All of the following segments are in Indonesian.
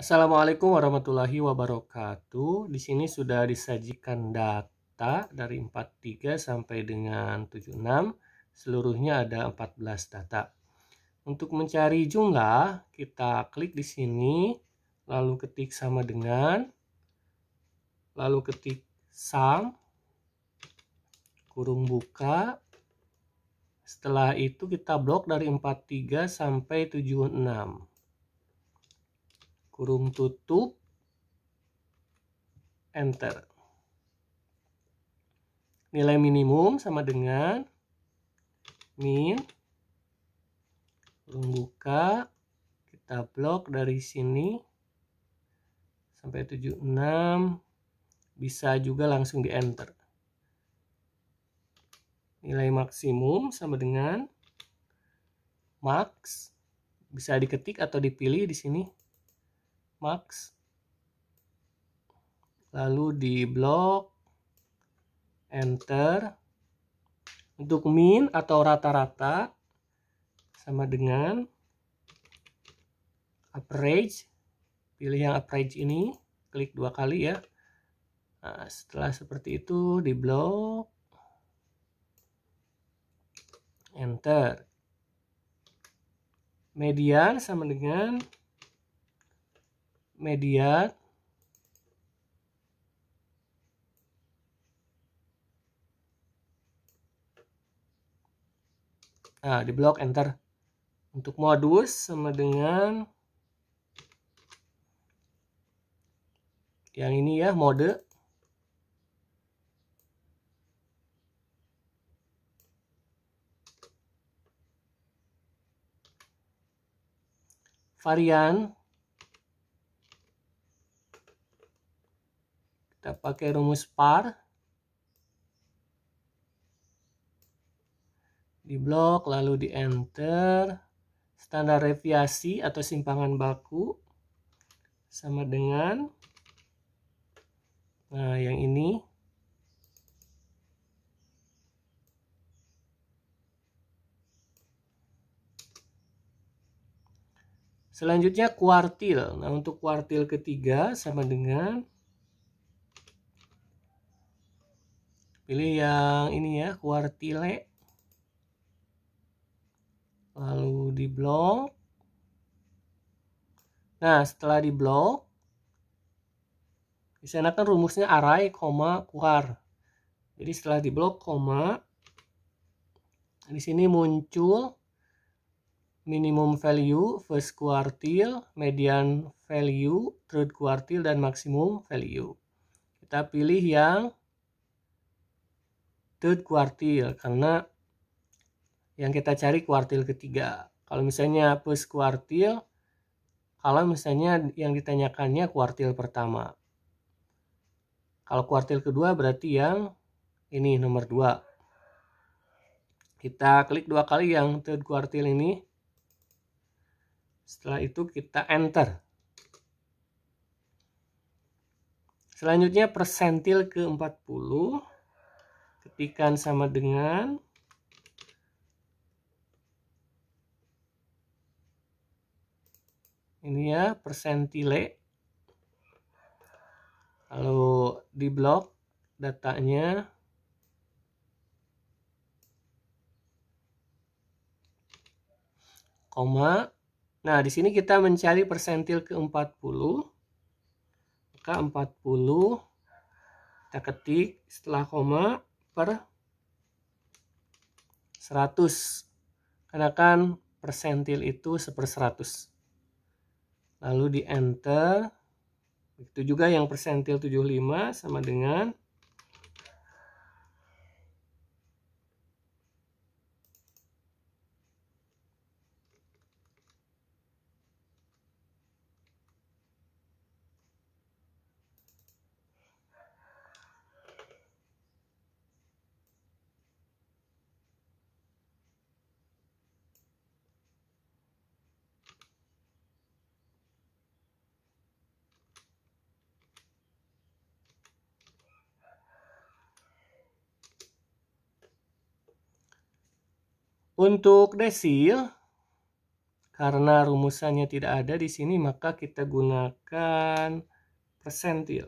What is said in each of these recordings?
Assalamualaikum warahmatullahi wabarakatuh. Di sini sudah disajikan data dari 43 sampai dengan 76. Seluruhnya ada 14 data. Untuk mencari jumlah, kita klik di sini, lalu ketik sama dengan, lalu ketik sum, kurung buka. Setelah itu kita blok dari 43 sampai 76 kurung tutup enter nilai minimum sama dengan min kurung buka kita blok dari sini sampai 76 bisa juga langsung di enter nilai maksimum sama dengan max bisa diketik atau dipilih di sini max lalu di blok enter untuk min atau rata-rata sama dengan average pilih yang average ini klik dua kali ya nah, setelah seperti itu di blok enter median sama dengan media Nah, di blok enter. Untuk modus sama dengan yang ini ya, mode. Varian pakai rumus par di blok lalu di enter standar deviasi atau simpangan baku sama dengan nah yang ini Selanjutnya kuartil. Nah, untuk kuartil ketiga sama dengan pilih yang ini ya kuartile lalu di blok nah setelah di blok di sana kan rumusnya array koma kuar jadi setelah di blok koma di sini muncul minimum value first quartile median value third quartile dan maksimum value kita pilih yang third kuartil karena yang kita cari kuartil ketiga. Kalau misalnya first kuartil, kalau misalnya yang ditanyakannya kuartil pertama. Kalau kuartil kedua berarti yang ini nomor dua. Kita klik dua kali yang third kuartil ini. Setelah itu kita enter. Selanjutnya persentil ke 40 rapikan sama dengan ini ya persentile lalu di blok datanya koma nah di sini kita mencari persentil ke 40 maka 40 kita ketik setelah koma per 100 karena kan persentil itu 1 per 100 lalu di enter itu juga yang persentil 75 sama dengan Untuk desil, karena rumusannya tidak ada di sini, maka kita gunakan persentil.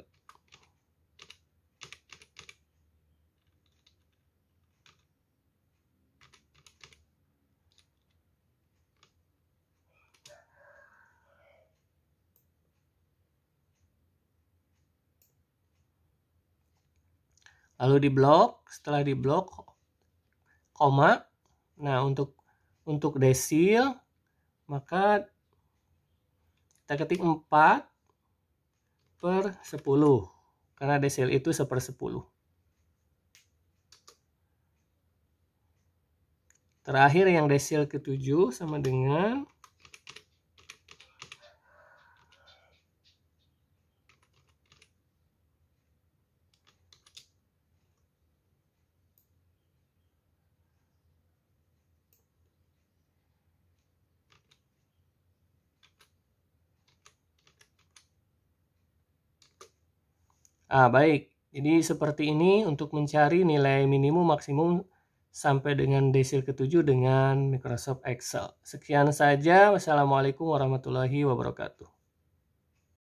Lalu di blok, setelah di blok, koma, Nah, untuk untuk desil maka kita ketik 4 per 10 karena desil itu 1 per 10. Terakhir yang desil ke-7 sama dengan Ah, baik. Jadi seperti ini untuk mencari nilai minimum maksimum sampai dengan desil ketujuh dengan Microsoft Excel. Sekian saja. Wassalamualaikum warahmatullahi wabarakatuh.